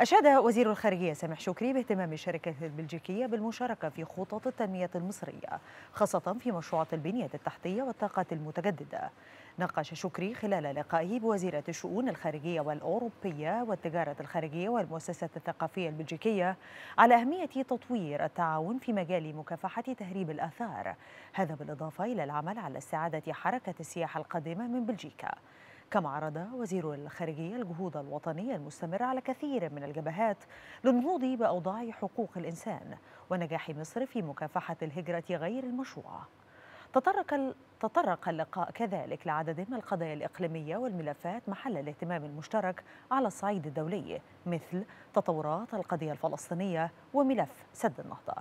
أشاد وزير الخارجية سامح شكري باهتمام الشركة البلجيكية بالمشاركة في خطط التنمية المصرية خاصة في مشروعات البنية التحتية والطاقات المتجددة ناقش شكري خلال لقائه بوزيرة الشؤون الخارجية والأوروبية والتجارة الخارجية والمؤسسات الثقافية البلجيكية على أهمية تطوير التعاون في مجال مكافحة تهريب الآثار هذا بالإضافة إلى العمل على استعادة حركة السياحة القادمة من بلجيكا كما عرض وزير الخارجية الجهود الوطنية المستمرة على كثير من الجبهات للنهوض بأوضاع حقوق الإنسان ونجاح مصر في مكافحة الهجرة غير المشروعة تطرق تطرق اللقاء كذلك لعدد من القضايا الإقليمية والملفات محل الاهتمام المشترك على الصعيد الدولي مثل تطورات القضية الفلسطينية وملف سد النهضة